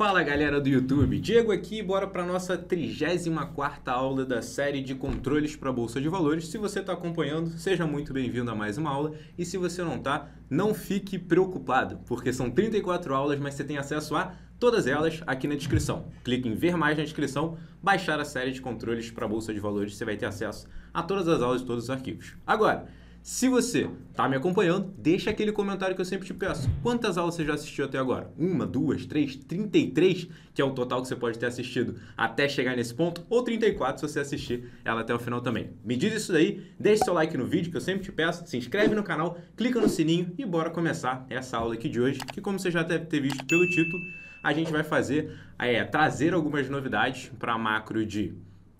Fala galera do YouTube, Diego aqui, bora para nossa 34ª aula da série de controles para bolsa de valores. Se você está acompanhando, seja muito bem-vindo a mais uma aula e se você não está, não fique preocupado, porque são 34 aulas, mas você tem acesso a todas elas aqui na descrição. Clique em ver mais na descrição, baixar a série de controles para bolsa de valores, você vai ter acesso a todas as aulas e todos os arquivos. Agora, se você está me acompanhando, deixa aquele comentário que eu sempre te peço. Quantas aulas você já assistiu até agora? Uma, duas, três, 33, que é o total que você pode ter assistido até chegar nesse ponto, ou 34 se você assistir ela até o final também. Me diz isso daí, deixa seu like no vídeo que eu sempre te peço, se inscreve no canal, clica no sininho e bora começar essa aula aqui de hoje, que como você já deve ter visto pelo título, a gente vai fazer é, trazer algumas novidades para a macro de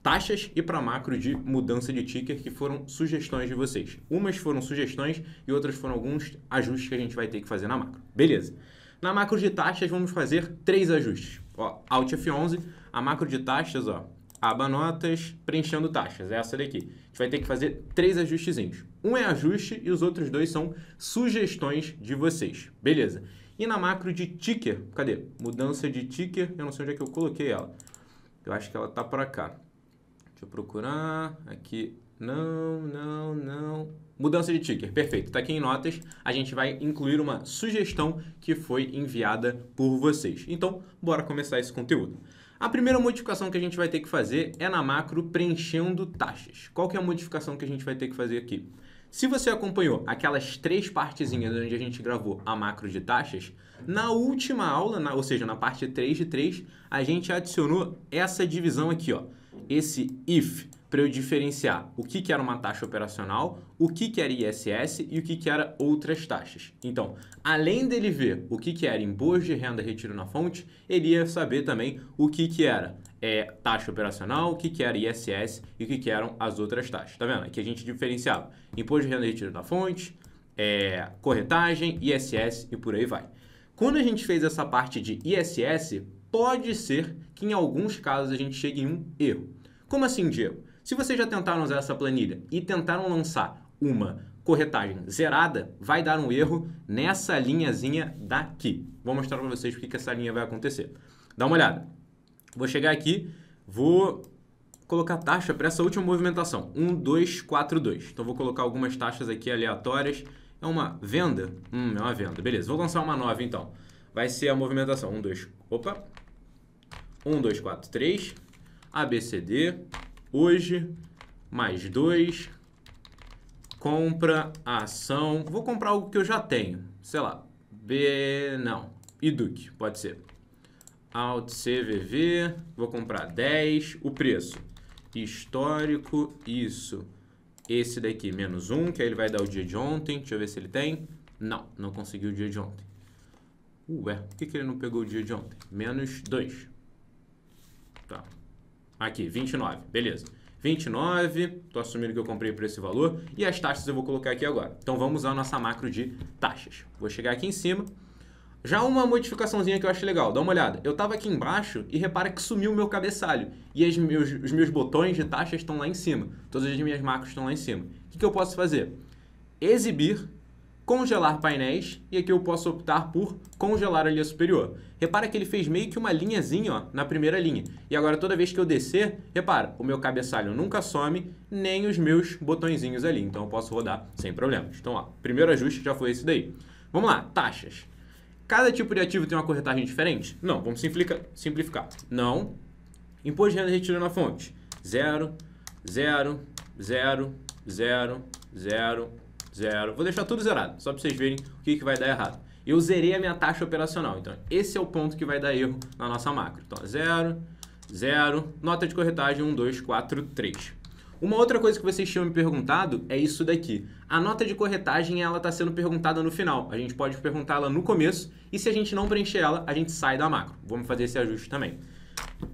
taxas e para macro de mudança de ticker, que foram sugestões de vocês. Umas foram sugestões e outras foram alguns ajustes que a gente vai ter que fazer na macro. Beleza. Na macro de taxas, vamos fazer três ajustes. Ó, Alt F11, a macro de taxas, ó, aba notas, preenchendo taxas, é essa daqui. A gente vai ter que fazer três ajustezinhos. Um é ajuste e os outros dois são sugestões de vocês. Beleza. E na macro de ticker, cadê? Mudança de ticker, eu não sei onde é que eu coloquei ela. Eu acho que ela tá para cá. Deixa eu procurar. Aqui. Não, não, não. Mudança de ticker, perfeito. Está aqui em notas. A gente vai incluir uma sugestão que foi enviada por vocês. Então, bora começar esse conteúdo. A primeira modificação que a gente vai ter que fazer é na macro preenchendo taxas. Qual que é a modificação que a gente vai ter que fazer aqui? Se você acompanhou aquelas três partezinhas onde a gente gravou a macro de taxas, na última aula, na, ou seja, na parte 3 de 3, a gente adicionou essa divisão aqui, ó esse if para eu diferenciar o que, que era uma taxa operacional, o que, que era ISS e o que, que era outras taxas. Então, além dele ver o que, que era imposto de renda retiro na fonte, ele ia saber também o que, que era é, taxa operacional, o que, que era ISS e o que, que eram as outras taxas. Tá vendo? Aqui é a gente diferenciava imposto de renda retiro na fonte, é, corretagem, ISS e por aí vai. Quando a gente fez essa parte de ISS, pode ser que em alguns casos a gente chegue em um erro. Como assim, Diego? Se vocês já tentaram usar essa planilha e tentaram lançar uma corretagem zerada, vai dar um erro nessa linhazinha daqui. Vou mostrar para vocês o que essa linha vai acontecer. Dá uma olhada. Vou chegar aqui, vou colocar taxa para essa última movimentação, 1, 2, 4, 2. Então vou colocar algumas taxas aqui aleatórias. É uma venda? Hum, é uma venda. Beleza, vou lançar uma nova então vai ser a movimentação. 1, 2, opa. 1, 2, 4, 3. ABCD. Hoje, mais 2. Compra, ação. Vou comprar algo que eu já tenho. Sei lá. B. Não. Iduc, pode ser. Alt CVV. Vou comprar 10. O preço. Histórico, isso. Esse daqui, menos 1, que aí ele vai dar o dia de ontem. Deixa eu ver se ele tem. Não, não conseguiu o dia de ontem. Ué, por que, que ele não pegou o dia de ontem? Menos 2. Tá. Aqui, 29. Beleza. 29, estou assumindo que eu comprei por esse valor, e as taxas eu vou colocar aqui agora. Então vamos usar a nossa macro de taxas. Vou chegar aqui em cima. Já uma modificaçãozinha que eu acho legal, dá uma olhada. Eu estava aqui embaixo e repara que sumiu o meu cabeçalho, e meus, os meus botões de taxas estão lá em cima, todas as minhas macros estão lá em cima. O que, que eu posso fazer? Exibir congelar painéis e aqui eu posso optar por congelar a linha superior. Repara que ele fez meio que uma linhazinha ó, na primeira linha. E agora toda vez que eu descer, repara, o meu cabeçalho nunca some, nem os meus botõezinhos ali. Então eu posso rodar sem problemas. Então, ó, primeiro ajuste já foi esse daí. Vamos lá, taxas. Cada tipo de ativo tem uma corretagem diferente? Não, vamos simplificar. Não. Imposto de renda retirando a fonte. 0, 0, 0, 0, 0, zero. Vou deixar tudo zerado, só para vocês verem o que, que vai dar errado. Eu zerei a minha taxa operacional, então esse é o ponto que vai dar erro na nossa macro. Então, zero, zero, nota de corretagem 1, 2, 4, 3. Uma outra coisa que vocês tinham me perguntado é isso daqui. A nota de corretagem ela está sendo perguntada no final. A gente pode perguntar ela no começo e se a gente não preencher ela, a gente sai da macro. Vamos fazer esse ajuste também.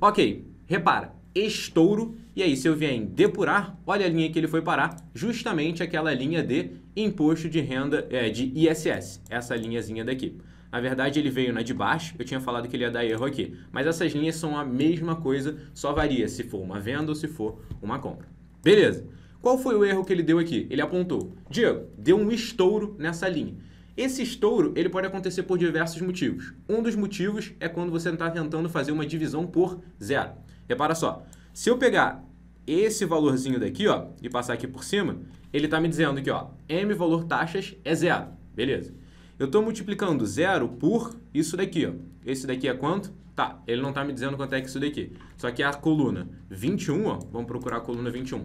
Ok, repara, estouro. E aí, se eu vier em depurar, olha a linha que ele foi parar, justamente aquela linha de imposto de renda, é, de ISS, essa linhazinha daqui. Na verdade, ele veio na de baixo, eu tinha falado que ele ia dar erro aqui. Mas essas linhas são a mesma coisa, só varia se for uma venda ou se for uma compra. Beleza. Qual foi o erro que ele deu aqui? Ele apontou, Diego, deu um estouro nessa linha. Esse estouro ele pode acontecer por diversos motivos. Um dos motivos é quando você está tentando fazer uma divisão por zero. Repara só, se eu pegar esse valorzinho daqui, ó, e passar aqui por cima, ele está me dizendo que, ó, M valor taxas é zero, beleza. Eu estou multiplicando zero por isso daqui, ó. Esse daqui é quanto? Tá, ele não está me dizendo quanto é que isso daqui. Só que é a coluna 21, ó, vamos procurar a coluna 21.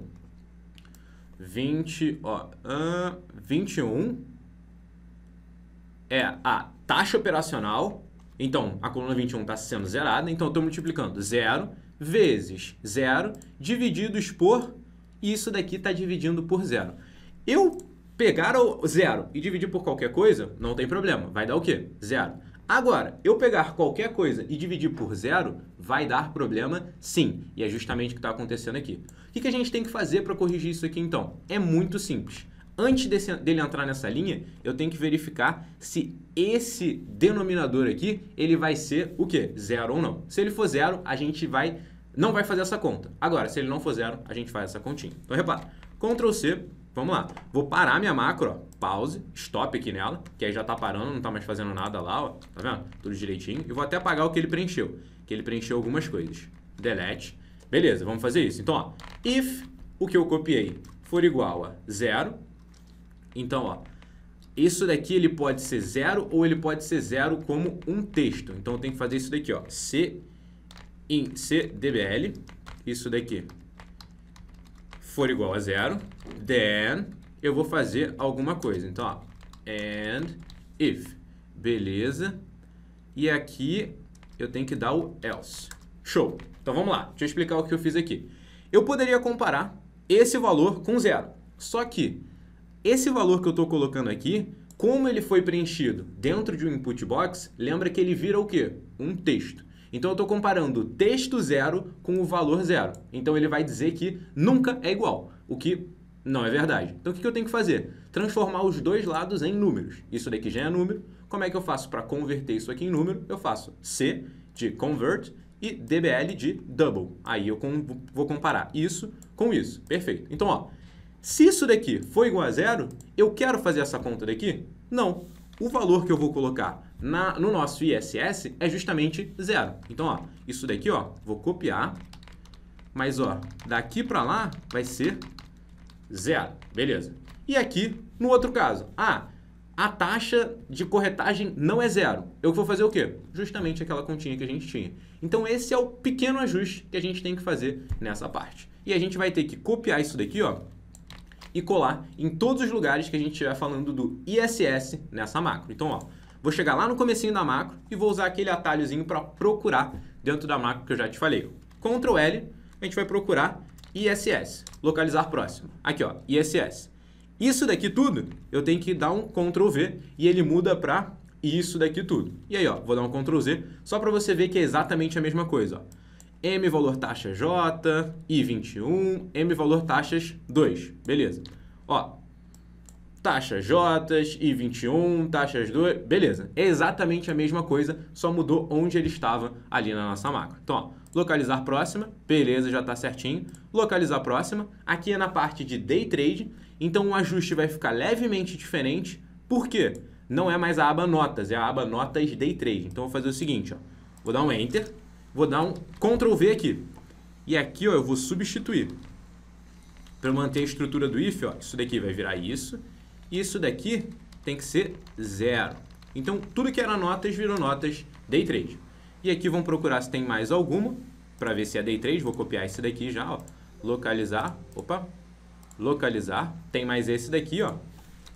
20, ó, uh, 21 é a taxa operacional. Então, a coluna 21 está sendo zerada, então eu estou multiplicando zero vezes zero divididos por isso daqui está dividindo por zero. Eu pegar o zero e dividir por qualquer coisa, não tem problema, vai dar o quê? Zero. Agora, eu pegar qualquer coisa e dividir por zero, vai dar problema sim. E é justamente o que está acontecendo aqui. O que a gente tem que fazer para corrigir isso aqui então? É muito simples antes desse, dele entrar nessa linha, eu tenho que verificar se esse denominador aqui, ele vai ser o quê? Zero ou não. Se ele for zero, a gente vai não vai fazer essa conta. Agora, se ele não for zero, a gente faz essa continha. Então, repara. Ctrl C, vamos lá. Vou parar minha macro, ó, pause, stop aqui nela, que aí já tá parando, não tá mais fazendo nada lá, ó. Tá vendo? Tudo direitinho. E vou até apagar o que ele preencheu, que ele preencheu algumas coisas. Delete. Beleza, vamos fazer isso. Então, ó, if o que eu copiei for igual a zero, então, ó, isso daqui ele pode ser zero ou ele pode ser zero como um texto. Então, eu tenho que fazer isso daqui, ó. C em CDBL, isso daqui for igual a zero, then eu vou fazer alguma coisa. Então, ó, and if, beleza. E aqui eu tenho que dar o else. Show. Então, vamos lá. Deixa eu explicar o que eu fiz aqui. Eu poderia comparar esse valor com zero. Só que esse valor que eu estou colocando aqui, como ele foi preenchido dentro de um input box, lembra que ele vira o quê? Um texto. Então eu estou comparando o texto zero com o valor zero. Então ele vai dizer que nunca é igual, o que não é verdade. Então o que eu tenho que fazer? Transformar os dois lados em números. Isso daqui já é número. Como é que eu faço para converter isso aqui em número? Eu faço C de convert e DBL de double. Aí eu vou comparar isso com isso. Perfeito. Então, ó, se isso daqui for igual a zero, eu quero fazer essa conta daqui? Não. O valor que eu vou colocar na, no nosso ISS é justamente zero. Então, ó, isso daqui, ó, vou copiar, mas ó, daqui para lá vai ser zero. Beleza. E aqui, no outro caso, ah, a taxa de corretagem não é zero. Eu vou fazer o quê? Justamente aquela continha que a gente tinha. Então esse é o pequeno ajuste que a gente tem que fazer nessa parte. E a gente vai ter que copiar isso daqui, ó, e colar em todos os lugares que a gente estiver falando do ISS nessa macro. Então, ó, vou chegar lá no comecinho da macro e vou usar aquele atalhozinho para procurar dentro da macro que eu já te falei. Ctrl L, a gente vai procurar ISS, localizar próximo. Aqui, ó, ISS. Isso daqui tudo, eu tenho que dar um Ctrl V e ele muda para isso daqui tudo. E aí, ó, vou dar um Ctrl Z só para você ver que é exatamente a mesma coisa, ó. M valor taxa J, I21, M valor taxas 2. Beleza. Ó, taxas J, I21, taxas 2, beleza. É exatamente a mesma coisa, só mudou onde ele estava ali na nossa macro. Então, ó, localizar próxima, beleza, já está certinho. Localizar próxima, aqui é na parte de Day Trade, então o ajuste vai ficar levemente diferente, por quê? Não é mais a aba Notas, é a aba Notas Day Trade. Então, vou fazer o seguinte, ó, vou dar um Enter, Vou dar um Ctrl V aqui. E aqui ó, eu vou substituir. Para manter a estrutura do if, ó, isso daqui vai virar isso. E isso daqui tem que ser zero. Então, tudo que era notas virou notas day trade. E aqui vamos procurar se tem mais alguma, para ver se é day trade. Vou copiar esse daqui já, ó. Localizar, opa, localizar. Tem mais esse daqui, ó.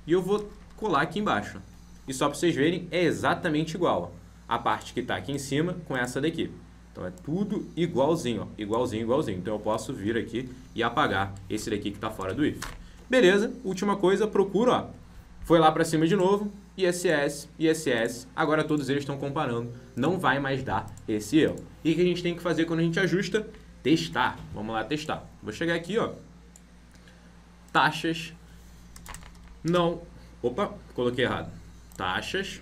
E eu vou colar aqui embaixo. E só para vocês verem, é exatamente igual, ó. A parte que está aqui em cima com essa daqui. Então é tudo igualzinho, ó, igualzinho, igualzinho. Então eu posso vir aqui e apagar esse daqui que está fora do if. Beleza, última coisa, procuro, ó, foi lá para cima de novo, ISS, ISS, agora todos eles estão comparando, não vai mais dar esse erro. E o que a gente tem que fazer quando a gente ajusta? Testar, vamos lá testar. Vou chegar aqui, ó, taxas, não, opa, coloquei errado, taxas,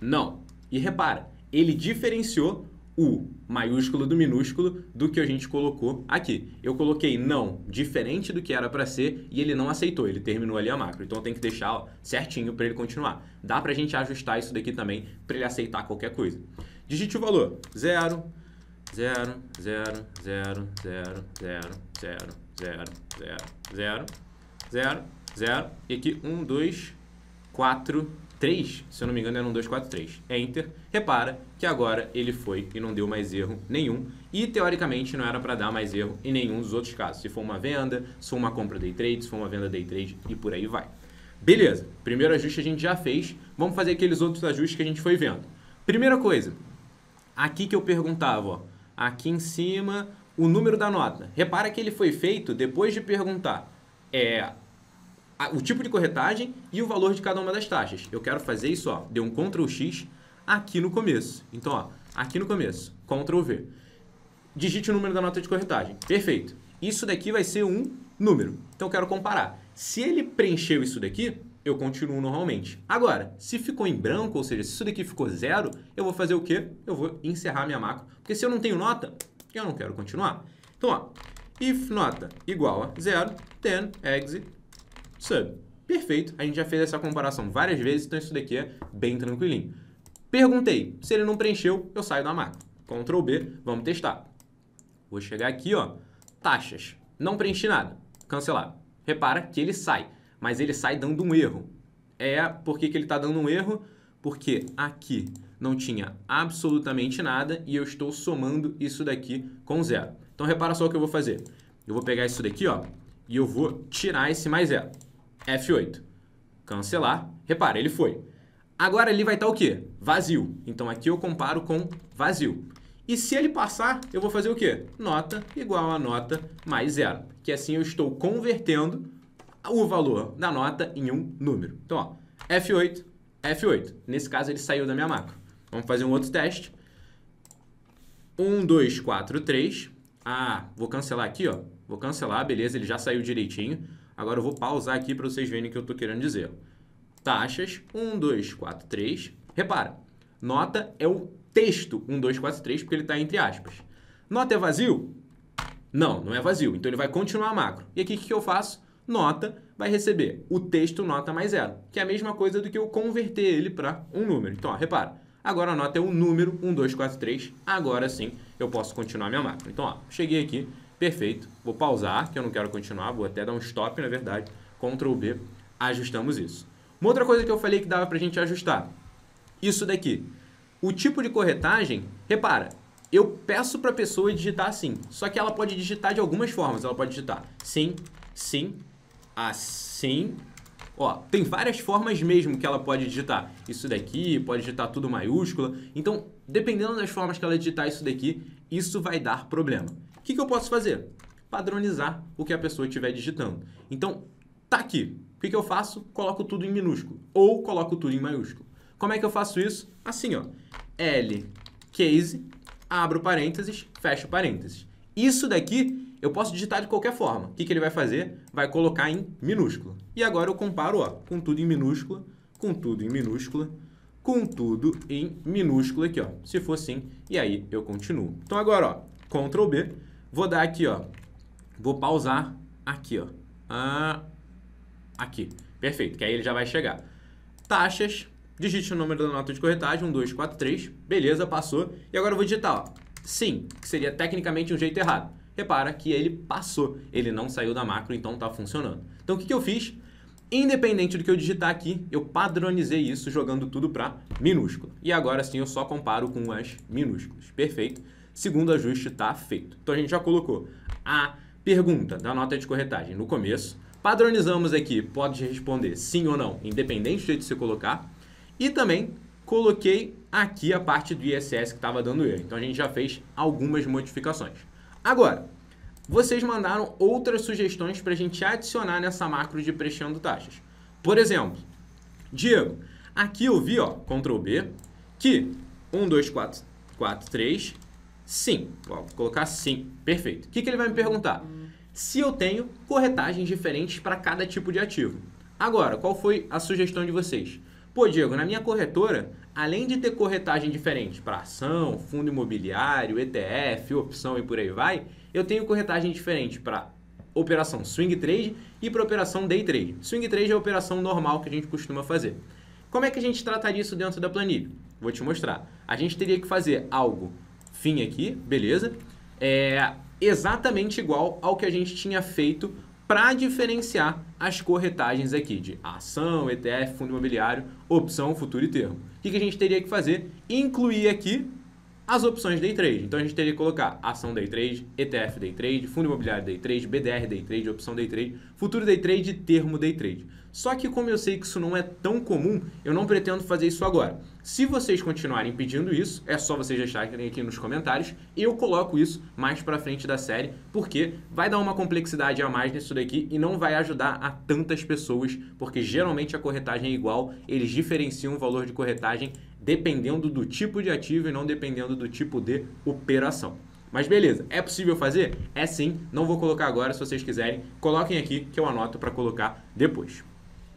não. E repara, ele diferenciou U maiúsculo do minúsculo do que a gente colocou aqui. Eu coloquei não diferente do que era para ser e ele não aceitou, ele terminou ali a macro. Então tem que deixar ó, certinho para ele continuar. Dá para a gente ajustar isso daqui também para ele aceitar qualquer coisa. Digite o valor 0, 0, 0, 0, 0, 0, 0, 0, 0, 0, 0, 0 e aqui 1, 2, 4, 3, se eu não me engano, era um 243. Enter. É repara que agora ele foi e não deu mais erro nenhum. E teoricamente não era para dar mais erro em nenhum dos outros casos. Se for uma venda, se for uma compra day trade, se for uma venda day trade e por aí vai. Beleza, primeiro ajuste a gente já fez. Vamos fazer aqueles outros ajustes que a gente foi vendo. Primeira coisa, aqui que eu perguntava, ó, aqui em cima, o número da nota. Repara que ele foi feito depois de perguntar é, o tipo de corretagem e o valor de cada uma das taxas. Eu quero fazer isso, ó, deu um Ctrl X aqui no começo. Então, ó, aqui no começo, Ctrl V. Digite o número da nota de corretagem. Perfeito. Isso daqui vai ser um número. Então, eu quero comparar. Se ele preencheu isso daqui, eu continuo normalmente. Agora, se ficou em branco, ou seja, se isso daqui ficou zero, eu vou fazer o quê? Eu vou encerrar minha macro. Porque se eu não tenho nota, eu não quero continuar. Então, ó, if nota igual a zero, then exit sub. Perfeito, a gente já fez essa comparação várias vezes, então isso daqui é bem tranquilinho. Perguntei, se ele não preencheu, eu saio da macro. Ctrl B, vamos testar. Vou chegar aqui, ó, taxas. Não preenchi nada, cancelar. Repara que ele sai, mas ele sai dando um erro. É porque que ele está dando um erro? Porque aqui não tinha absolutamente nada e eu estou somando isso daqui com zero. Então repara só o que eu vou fazer. Eu vou pegar isso daqui, ó, e eu vou tirar esse mais zero. F8. Cancelar. Repara, ele foi. Agora ele vai estar tá o quê? Vazio. Então aqui eu comparo com vazio. E se ele passar, eu vou fazer o quê? Nota igual a nota mais zero. Que assim eu estou convertendo o valor da nota em um número. Então, ó, F8, F8. Nesse caso, ele saiu da minha macro. Vamos fazer um outro teste. 1, 2, 4, 3. Ah, vou cancelar aqui, ó. Vou cancelar, beleza, ele já saiu direitinho. Agora eu vou pausar aqui para vocês verem o que eu estou querendo dizer. Taxas, 1, 2, 4, 3. Repara, nota é o texto 1, 2, 4, 3, porque ele está entre aspas. Nota é vazio? Não, não é vazio. Então ele vai continuar macro. E aqui o que eu faço? Nota vai receber o texto nota mais zero, que é a mesma coisa do que eu converter ele para um número. Então, ó, repara, agora a nota é o número 1, 2, 4, 3. Agora sim eu posso continuar minha macro. Então, ó, cheguei aqui Perfeito. Vou pausar, que eu não quero continuar, vou até dar um stop, na verdade. Ctrl B, ajustamos isso. Uma outra coisa que eu falei que dava para a gente ajustar, isso daqui. O tipo de corretagem, repara, eu peço para a pessoa digitar assim, só que ela pode digitar de algumas formas. Ela pode digitar sim, sim, assim, Ó, tem várias formas mesmo que ela pode digitar. Isso daqui, pode digitar tudo maiúscula. Então, dependendo das formas que ela digitar isso daqui, isso vai dar problema. O que, que eu posso fazer? Padronizar o que a pessoa estiver digitando. Então, tá aqui. O que, que eu faço? Coloco tudo em minúsculo ou coloco tudo em maiúsculo. Como é que eu faço isso? Assim, ó. L, case, abro parênteses, fecho parênteses. Isso daqui eu posso digitar de qualquer forma. O que, que ele vai fazer? Vai colocar em minúsculo. E agora eu comparo ó, com tudo em minúscula, com tudo em minúscula, com tudo em minúscula aqui, ó. Se for assim, e aí eu continuo. Então agora, ó, Ctrl B, Vou dar aqui, ó. Vou pausar aqui, ó. Ah, aqui. Perfeito, que aí ele já vai chegar. Taxas, digite o número da nota de corretagem, 1, 2, 4, 3. Beleza, passou. E agora eu vou digitar, ó. Sim, que seria tecnicamente um jeito errado. Repara que ele passou, ele não saiu da macro, então está funcionando. Então o que, que eu fiz? Independente do que eu digitar aqui, eu padronizei isso jogando tudo para minúsculo. E agora sim eu só comparo com as minúsculas. Perfeito. Segundo ajuste está feito. Então a gente já colocou a pergunta da nota de corretagem no começo. Padronizamos aqui, pode responder sim ou não, independente do jeito que você colocar. E também coloquei aqui a parte do ISS que estava dando erro. Então a gente já fez algumas modificações. Agora, vocês mandaram outras sugestões para a gente adicionar nessa macro de preenchendo taxas. Por exemplo, Diego, aqui eu vi, ó, Ctrl B, que 1, 2, 4, 4, 3 Sim. Vou colocar sim. Perfeito. O que, que ele vai me perguntar? Se eu tenho corretagens diferentes para cada tipo de ativo. Agora, qual foi a sugestão de vocês? Pô, Diego, na minha corretora, além de ter corretagem diferente para ação, fundo imobiliário, ETF, opção e por aí vai, eu tenho corretagem diferente para operação swing trade e para operação day trade. Swing trade é a operação normal que a gente costuma fazer. Como é que a gente trataria isso dentro da planilha? Vou te mostrar. A gente teria que fazer algo fim aqui, beleza? É exatamente igual ao que a gente tinha feito para diferenciar as corretagens aqui de ação, ETF, fundo imobiliário, opção, futuro e termo. O que a gente teria que fazer? Incluir aqui as opções day trade. Então a gente teria que colocar ação day trade, ETF day trade, fundo imobiliário day trade, BDR day trade, opção day trade, futuro day trade e termo day trade. Só que como eu sei que isso não é tão comum, eu não pretendo fazer isso agora. Se vocês continuarem pedindo isso, é só vocês deixarem aqui nos comentários. Eu coloco isso mais para frente da série, porque vai dar uma complexidade a mais nisso daqui e não vai ajudar a tantas pessoas, porque geralmente a corretagem é igual, eles diferenciam o valor de corretagem dependendo do tipo de ativo e não dependendo do tipo de operação. Mas beleza, é possível fazer? É sim, não vou colocar agora, se vocês quiserem, coloquem aqui que eu anoto para colocar depois.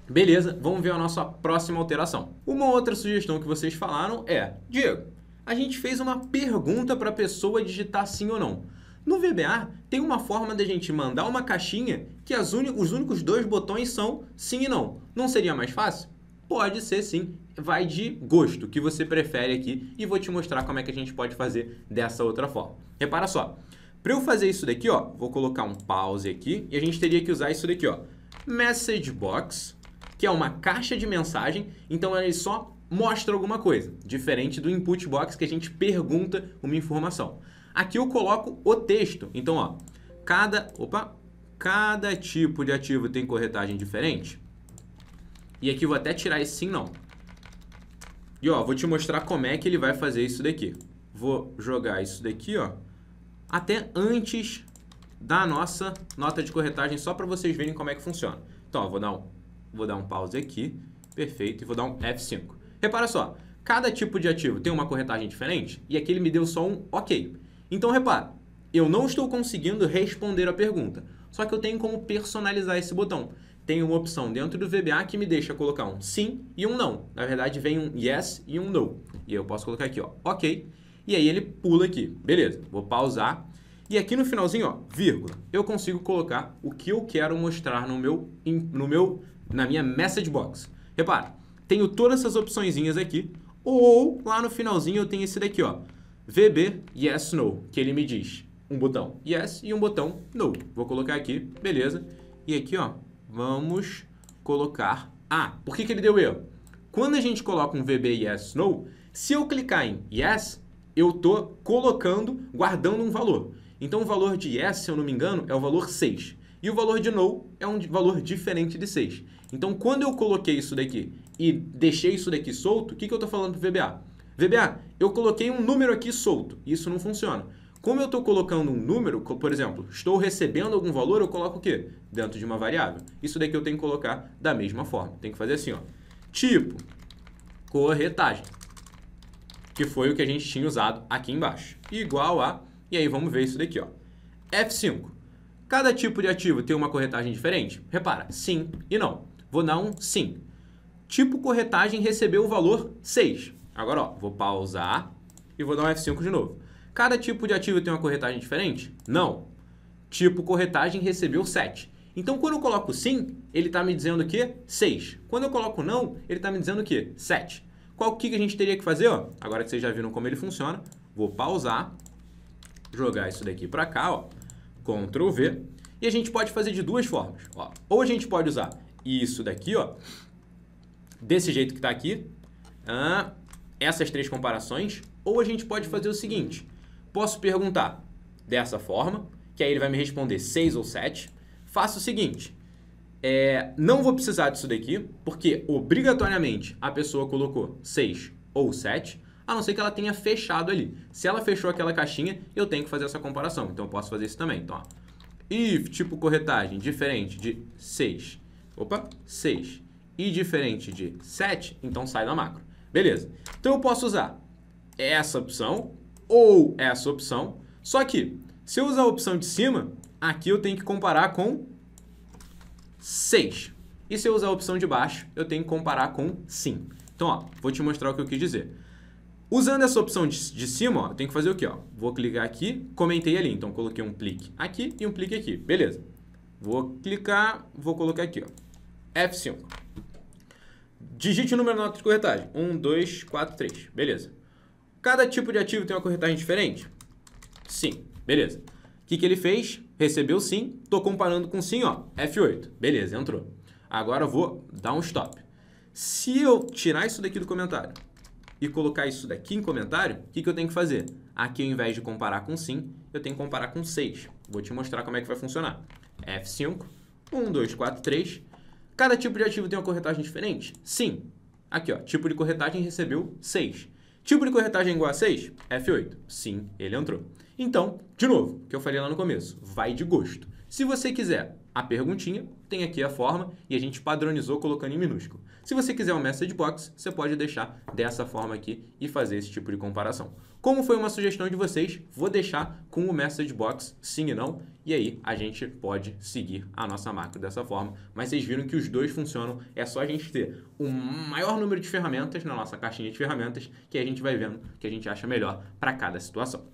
Beleza, vamos ver a nossa próxima alteração. Uma outra sugestão que vocês falaram é: Diego, a gente fez uma pergunta para a pessoa digitar sim ou não. No VBA, tem uma forma de a gente mandar uma caixinha que as os únicos dois botões são sim e não. Não seria mais fácil? Pode ser sim, vai de gosto, que você prefere aqui e vou te mostrar como é que a gente pode fazer dessa outra forma. Repara só, para eu fazer isso daqui, ó, vou colocar um pause aqui e a gente teria que usar isso daqui, ó, message box, que é uma caixa de mensagem, então ele só mostra alguma coisa, diferente do input box que a gente pergunta uma informação. Aqui eu coloco o texto, então ó, cada, opa, cada tipo de ativo tem corretagem diferente. E aqui eu vou até tirar esse sim não. E ó, vou te mostrar como é que ele vai fazer isso daqui. Vou jogar isso daqui, ó, até antes da nossa nota de corretagem, só para vocês verem como é que funciona. Então, ó, vou dar um, vou dar um pause aqui, perfeito, e vou dar um F5. Repara só, cada tipo de ativo tem uma corretagem diferente, e aqui ele me deu só um OK. Então, repara, eu não estou conseguindo responder a pergunta, só que eu tenho como personalizar esse botão tem uma opção dentro do VBA que me deixa colocar um sim e um não. Na verdade, vem um yes e um no. E eu posso colocar aqui, ó, ok. E aí ele pula aqui. Beleza, vou pausar. E aqui no finalzinho, ó, vírgula, eu consigo colocar o que eu quero mostrar no meu, no meu, na minha message box. Repara, tenho todas essas opçõezinhas aqui, ou lá no finalzinho eu tenho esse daqui, ó, VB Yes No, que ele me diz um botão Yes e um botão No. Vou colocar aqui, beleza. E aqui, ó, Vamos colocar A. Por que, que ele deu erro? Quando a gente coloca um VB yes, no, se eu clicar em yes, eu estou colocando, guardando um valor. Então o valor de yes, se eu não me engano, é o valor 6. E o valor de no é um valor diferente de 6. Então quando eu coloquei isso daqui e deixei isso daqui solto, o que, que eu estou falando para o VBA? VBA, eu coloquei um número aqui solto. Isso não funciona. Como eu estou colocando um número, por exemplo, estou recebendo algum valor, eu coloco o quê? Dentro de uma variável. Isso daqui eu tenho que colocar da mesma forma. Tem que fazer assim, ó. Tipo, corretagem. Que foi o que a gente tinha usado aqui embaixo. Igual a... E aí vamos ver isso daqui, ó. F5. Cada tipo de ativo tem uma corretagem diferente? Repara, sim e não. Vou dar um sim. Tipo corretagem recebeu o valor 6. Agora, ó, vou pausar e vou dar um F5 de novo. Cada tipo de ativo tem uma corretagem diferente? Não. Tipo corretagem recebeu 7. Então, quando eu coloco sim, ele está me dizendo o que 6. Quando eu coloco não, ele está me dizendo o que 7. Qual que a gente teria que fazer? Ó? Agora que vocês já viram como ele funciona, vou pausar, jogar isso daqui para cá, ó, Ctrl V. E a gente pode fazer de duas formas. Ó. Ou a gente pode usar isso daqui, ó, desse jeito que está aqui, essas três comparações, ou a gente pode fazer o seguinte, Posso perguntar dessa forma, que aí ele vai me responder 6 ou 7. Faço o seguinte, é, não vou precisar disso daqui, porque obrigatoriamente a pessoa colocou 6 ou 7, a não ser que ela tenha fechado ali. Se ela fechou aquela caixinha, eu tenho que fazer essa comparação, então eu posso fazer isso também. Então, ó, if tipo corretagem diferente de 6, opa, 6 e diferente de 7, então sai da macro. Beleza, então eu posso usar essa opção ou é essa opção. Só que, se eu usar a opção de cima, aqui eu tenho que comparar com 6. E se eu usar a opção de baixo, eu tenho que comparar com sim. Então, ó, vou te mostrar o que eu quis dizer. Usando essa opção de, de cima, ó, eu tenho que fazer o quê? Ó? Vou clicar aqui, comentei ali. Então, coloquei um clique aqui e um clique aqui. Beleza. Vou clicar, vou colocar aqui, ó. F5. Digite o número na nota de corretagem. 1, 2, 4, 3. Beleza. Cada tipo de ativo tem uma corretagem diferente? Sim, beleza. O que, que ele fez? Recebeu sim, tô comparando com sim, ó, F8. Beleza, entrou. Agora eu vou dar um stop. Se eu tirar isso daqui do comentário e colocar isso daqui em comentário, o que, que eu tenho que fazer? Aqui, ao invés de comparar com sim, eu tenho que comparar com 6. Vou te mostrar como é que vai funcionar. F5, 1, 2, 4, 3. Cada tipo de ativo tem uma corretagem diferente? Sim. Aqui, ó, tipo de corretagem recebeu 6. Tipo de corretagem igual a 6? F8. Sim, ele entrou. Então, de novo, o que eu falei lá no começo, vai de gosto. Se você quiser a perguntinha, tem aqui a forma e a gente padronizou colocando em minúsculo. Se você quiser um message box, você pode deixar dessa forma aqui e fazer esse tipo de comparação. Como foi uma sugestão de vocês, vou deixar com o message box sim e não, e aí a gente pode seguir a nossa macro dessa forma. Mas vocês viram que os dois funcionam, é só a gente ter o maior número de ferramentas na nossa caixinha de ferramentas, que a gente vai vendo o que a gente acha melhor para cada situação.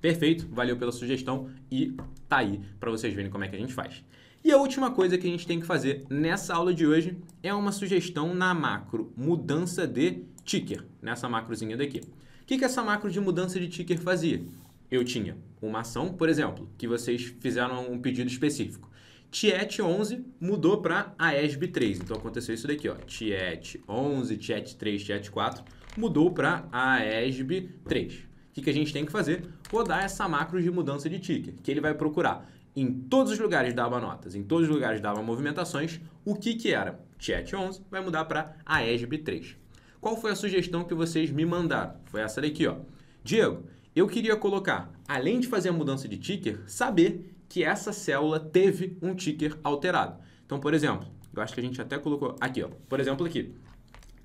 Perfeito, valeu pela sugestão e tá aí para vocês verem como é que a gente faz. E a última coisa que a gente tem que fazer nessa aula de hoje é uma sugestão na macro mudança de ticker, nessa macrozinha daqui. O que, que essa macro de mudança de ticker fazia? Eu tinha uma ação, por exemplo, que vocês fizeram um pedido específico. Tiet 11 mudou para AESB 3. Então aconteceu isso daqui, ó. Tiet 11, Tiet 3, Tiet 4 mudou para AESB 3. O que, que a gente tem que fazer? Rodar essa macro de mudança de ticker, que ele vai procurar em todos os lugares dava notas, em todos os lugares dava movimentações, o que que era? Tiet 11 vai mudar para AESB 3. Qual foi a sugestão que vocês me mandaram? Foi essa daqui, ó. Diego, eu queria colocar, além de fazer a mudança de ticker, saber que essa célula teve um ticker alterado. Então, por exemplo, eu acho que a gente até colocou aqui, ó. Por exemplo, aqui.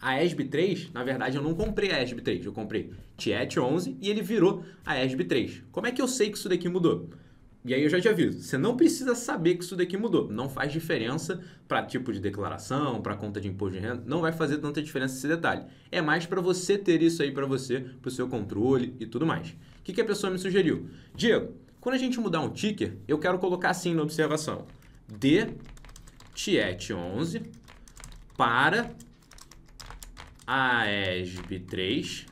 A ESB3, na verdade, eu não comprei a ESB3, eu comprei TIET11 e ele virou a ESB3. Como é que eu sei que isso daqui mudou? E aí eu já te aviso, você não precisa saber que isso daqui mudou. Não faz diferença para tipo de declaração, para conta de imposto de renda, não vai fazer tanta diferença esse detalhe. É mais para você ter isso aí para você, para o seu controle e tudo mais. O que, que a pessoa me sugeriu? Diego, quando a gente mudar um ticker, eu quero colocar assim na observação. D Tiet 11 para a ESB 3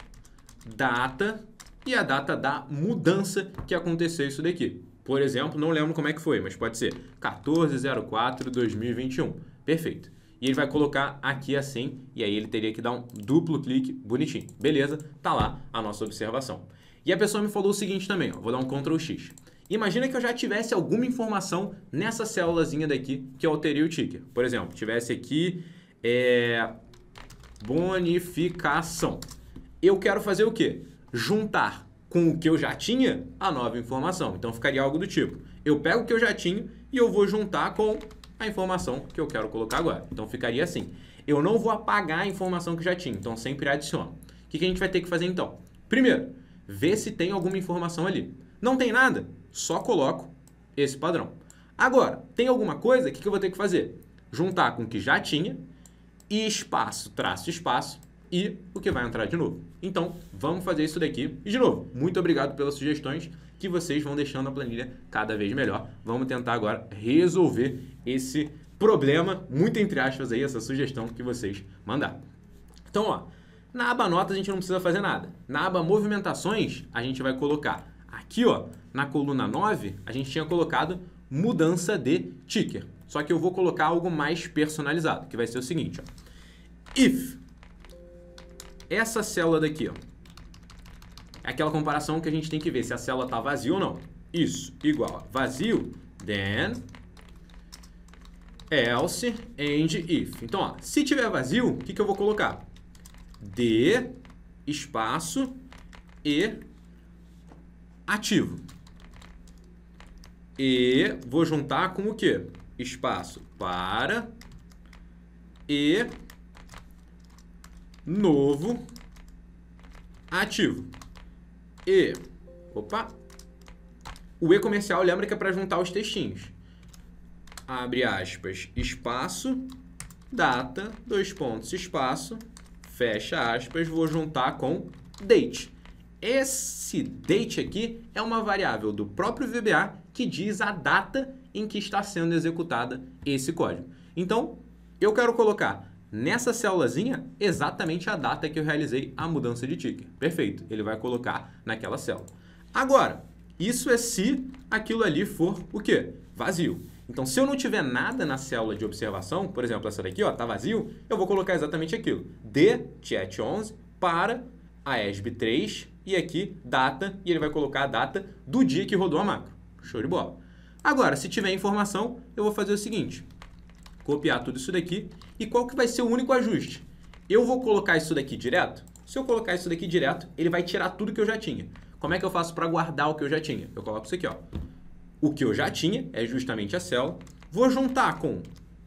data e a data da mudança que aconteceu isso daqui por exemplo, não lembro como é que foi, mas pode ser 1404-2021. Perfeito. E ele vai colocar aqui assim, e aí ele teria que dar um duplo clique bonitinho. Beleza, tá lá a nossa observação. E a pessoa me falou o seguinte também, ó, vou dar um Ctrl X. Imagina que eu já tivesse alguma informação nessa célulazinha daqui que eu alterei o ticker. Por exemplo, tivesse aqui é, bonificação. Eu quero fazer o quê? Juntar com o que eu já tinha a nova informação. Então ficaria algo do tipo: eu pego o que eu já tinha e eu vou juntar com a informação que eu quero colocar agora. Então ficaria assim. Eu não vou apagar a informação que já tinha, então sempre adiciono. O que, a gente vai ter que fazer então? Primeiro, ver se tem alguma informação ali. Não tem nada? Só coloco esse padrão. Agora, tem alguma coisa? O que, que eu vou ter que fazer? Juntar com o que já tinha e espaço, traço, espaço, e o que vai entrar de novo. Então, vamos fazer isso daqui. E de novo, muito obrigado pelas sugestões que vocês vão deixando a planilha cada vez melhor. Vamos tentar agora resolver esse problema, muito entre aspas aí, essa sugestão que vocês mandaram. Então, ó, na aba notas a gente não precisa fazer nada. Na aba movimentações, a gente vai colocar aqui, ó, na coluna 9, a gente tinha colocado mudança de ticker. Só que eu vou colocar algo mais personalizado, que vai ser o seguinte, ó. If essa célula daqui, ó. É aquela comparação que a gente tem que ver se a célula está vazia ou não. Isso, igual. Vazio, then, else, and, if. Então, ó, se tiver vazio, o que, que eu vou colocar? D, espaço, e, ativo. E vou juntar com o quê? Espaço para e novo ativo. E, opa, o E comercial lembra que é para juntar os textinhos. Abre aspas, espaço, data, dois pontos, espaço, fecha aspas, vou juntar com date. Esse date aqui é uma variável do próprio VBA que diz a data em que está sendo executada esse código. Então, eu quero colocar nessa célulazinha exatamente a data que eu realizei a mudança de ticker. Perfeito, ele vai colocar naquela célula. Agora, isso é se aquilo ali for o quê? Vazio. Então, se eu não tiver nada na célula de observação, por exemplo, essa daqui, ó, tá vazio, eu vou colocar exatamente aquilo. D, chat 11 para a ESB 3 e aqui data, e ele vai colocar a data do dia que rodou a macro. Show de bola. Agora, se tiver informação, eu vou fazer o seguinte copiar tudo isso daqui. E qual que vai ser o único ajuste? Eu vou colocar isso daqui direto? Se eu colocar isso daqui direto, ele vai tirar tudo que eu já tinha. Como é que eu faço para guardar o que eu já tinha? Eu coloco isso aqui, ó. O que eu já tinha é justamente a célula. Vou juntar com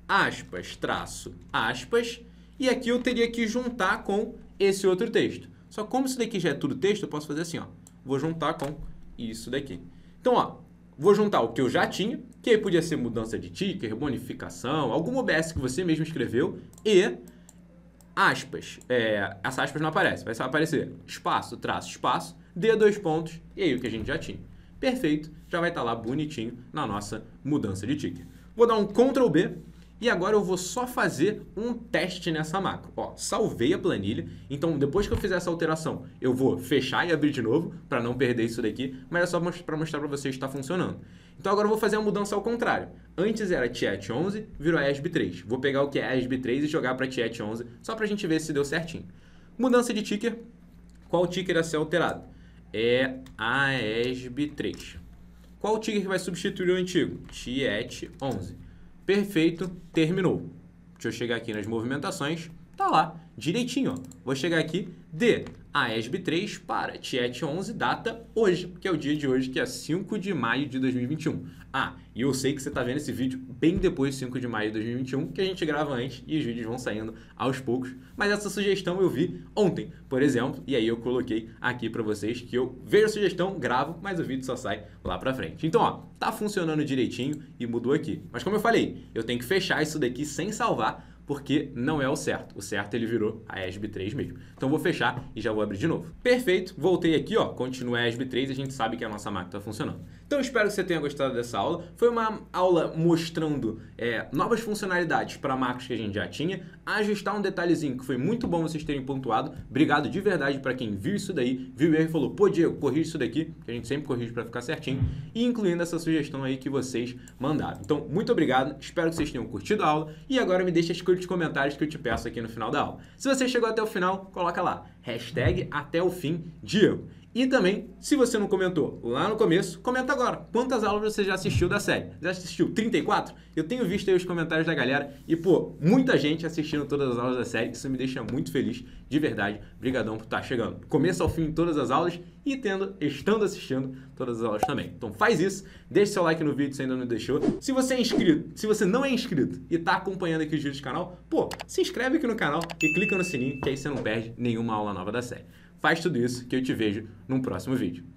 aspas, traço, aspas. E aqui eu teria que juntar com esse outro texto. Só como isso daqui já é tudo texto, eu posso fazer assim, ó. Vou juntar com isso daqui. Então, ó, vou juntar o que eu já tinha, que aí podia ser mudança de ticker, bonificação, algum OBS que você mesmo escreveu, e aspas. É, essa aspas não aparece, vai só aparecer espaço, traço, espaço, dê dois pontos, e aí o que a gente já tinha. Perfeito, já vai estar tá lá bonitinho na nossa mudança de ticker. Vou dar um Ctrl B e agora eu vou só fazer um teste nessa macro. Ó, salvei a planilha, então depois que eu fizer essa alteração, eu vou fechar e abrir de novo para não perder isso daqui, mas é só para mostrar para vocês que está funcionando. Então agora eu vou fazer a mudança ao contrário. Antes era TIET 11, virou ESB 3. Vou pegar o que é ESB 3 e jogar para TIET 11, só para a gente ver se deu certinho. Mudança de ticker, qual ticker a ser alterado? É AESB 3. Qual ticker que vai substituir o antigo? TIET 11. Perfeito, terminou. Deixa eu chegar aqui nas movimentações. Tá lá, direitinho. Ó. Vou chegar aqui, D a ESB 3 para TIET 11 data hoje, que é o dia de hoje, que é 5 de maio de 2021. Ah, e eu sei que você está vendo esse vídeo bem depois de 5 de maio de 2021, que a gente grava antes e os vídeos vão saindo aos poucos, mas essa sugestão eu vi ontem, por exemplo, e aí eu coloquei aqui para vocês que eu vejo a sugestão, gravo, mas o vídeo só sai lá para frente. Então, ó, tá funcionando direitinho e mudou aqui. Mas como eu falei, eu tenho que fechar isso daqui sem salvar, porque não é o certo. O certo ele virou a ESB 3 mesmo. Então vou fechar e já vou abrir de novo. Perfeito, voltei aqui, ó, continua a ESB 3, a gente sabe que a nossa máquina está funcionando. Então espero que você tenha gostado dessa aula. Foi uma aula mostrando é, novas funcionalidades para macros que a gente já tinha, ajustar um detalhezinho que foi muito bom vocês terem pontuado. Obrigado de verdade para quem viu isso daí, viu e falou, pô Diego, corrija isso daqui, que a gente sempre corrige para ficar certinho, e incluindo essa sugestão aí que vocês mandaram. Então, muito obrigado, espero que vocês tenham curtido a aula, e agora me deixa escolher de comentários que eu te peço aqui no final da aula. Se você chegou até o final, coloca lá, hashtag até o fim Diego. E também, se você não comentou lá no começo, comenta agora. Quantas aulas você já assistiu da série? Já assistiu 34? Eu tenho visto aí os comentários da galera e, pô, muita gente assistindo todas as aulas da série. Isso me deixa muito feliz, de verdade. Obrigadão por estar tá chegando. Começo ao fim todas as aulas e tendo, estando assistindo todas as aulas também. Então faz isso, deixa seu like no vídeo se ainda não deixou. Se você é inscrito, se você não é inscrito e está acompanhando aqui os vídeos do canal, pô, se inscreve aqui no canal e clica no sininho que aí você não perde nenhuma aula nova da série. Faz tudo isso que eu te vejo num próximo vídeo.